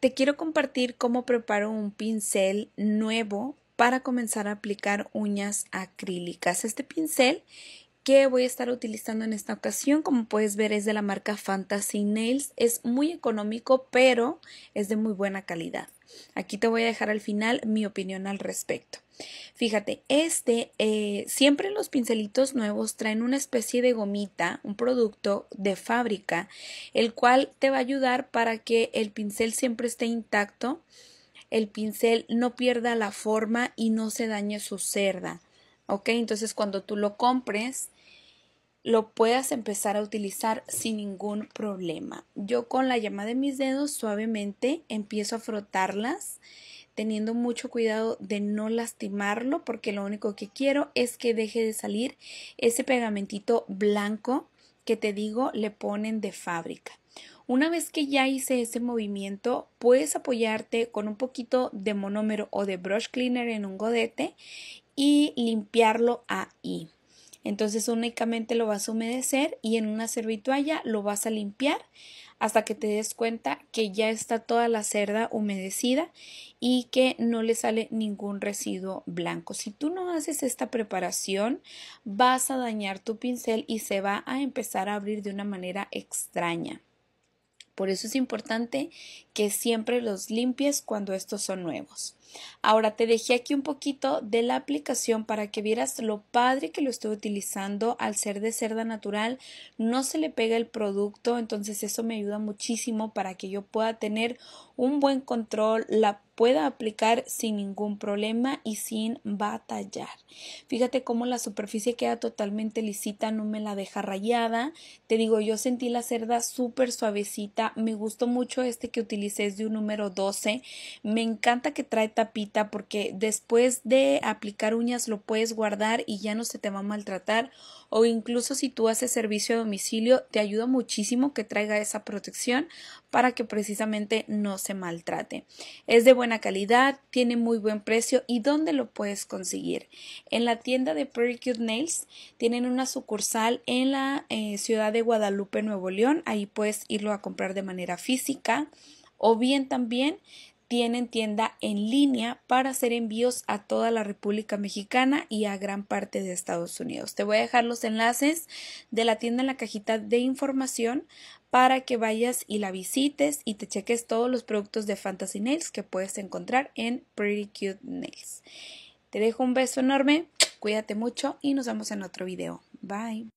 Te quiero compartir cómo preparo un pincel nuevo para comenzar a aplicar uñas acrílicas. Este pincel que voy a estar utilizando en esta ocasión, como puedes ver, es de la marca Fantasy Nails. Es muy económico, pero es de muy buena calidad. Aquí te voy a dejar al final mi opinión al respecto. Fíjate, este eh, siempre los pincelitos nuevos traen una especie de gomita, un producto de fábrica, el cual te va a ayudar para que el pincel siempre esté intacto, el pincel no pierda la forma y no se dañe su cerda. ¿Ok? Entonces cuando tú lo compres, lo puedas empezar a utilizar sin ningún problema. Yo con la llama de mis dedos suavemente empiezo a frotarlas teniendo mucho cuidado de no lastimarlo porque lo único que quiero es que deje de salir ese pegamentito blanco que te digo le ponen de fábrica. Una vez que ya hice ese movimiento, puedes apoyarte con un poquito de monómero o de brush cleaner en un godete y limpiarlo ahí. Entonces únicamente lo vas a humedecer y en una servitualla lo vas a limpiar hasta que te des cuenta que ya está toda la cerda humedecida y que no le sale ningún residuo blanco. Si tú no haces esta preparación, vas a dañar tu pincel y se va a empezar a abrir de una manera extraña. Por eso es importante que siempre los limpies cuando estos son nuevos. Ahora te dejé aquí un poquito de la aplicación para que vieras lo padre que lo estoy utilizando al ser de cerda natural. No se le pega el producto, entonces eso me ayuda muchísimo para que yo pueda tener un buen control, la pueda aplicar sin ningún problema y sin batallar. Fíjate cómo la superficie queda totalmente lisita, no me la deja rayada. Te digo, yo sentí la cerda súper suavecita. Me gustó mucho este que utilicé, es de un número 12. Me encanta que trae tapita porque después de aplicar uñas lo puedes guardar y ya no se te va a maltratar. O incluso si tú haces servicio a domicilio, te ayuda muchísimo que traiga esa protección para que precisamente no se maltrate. Es de buena calidad, tiene muy buen precio y dónde lo puedes conseguir. En la tienda de pericute Nails tienen una sucursal en la eh, ciudad de Guadalupe, Nuevo León. Ahí puedes irlo a comprar de manera física o bien también tienen tienda en línea para hacer envíos a toda la República Mexicana y a gran parte de Estados Unidos. Te voy a dejar los enlaces de la tienda en la cajita de información para que vayas y la visites y te cheques todos los productos de Fantasy Nails que puedes encontrar en Pretty Cute Nails. Te dejo un beso enorme, cuídate mucho y nos vemos en otro video. Bye.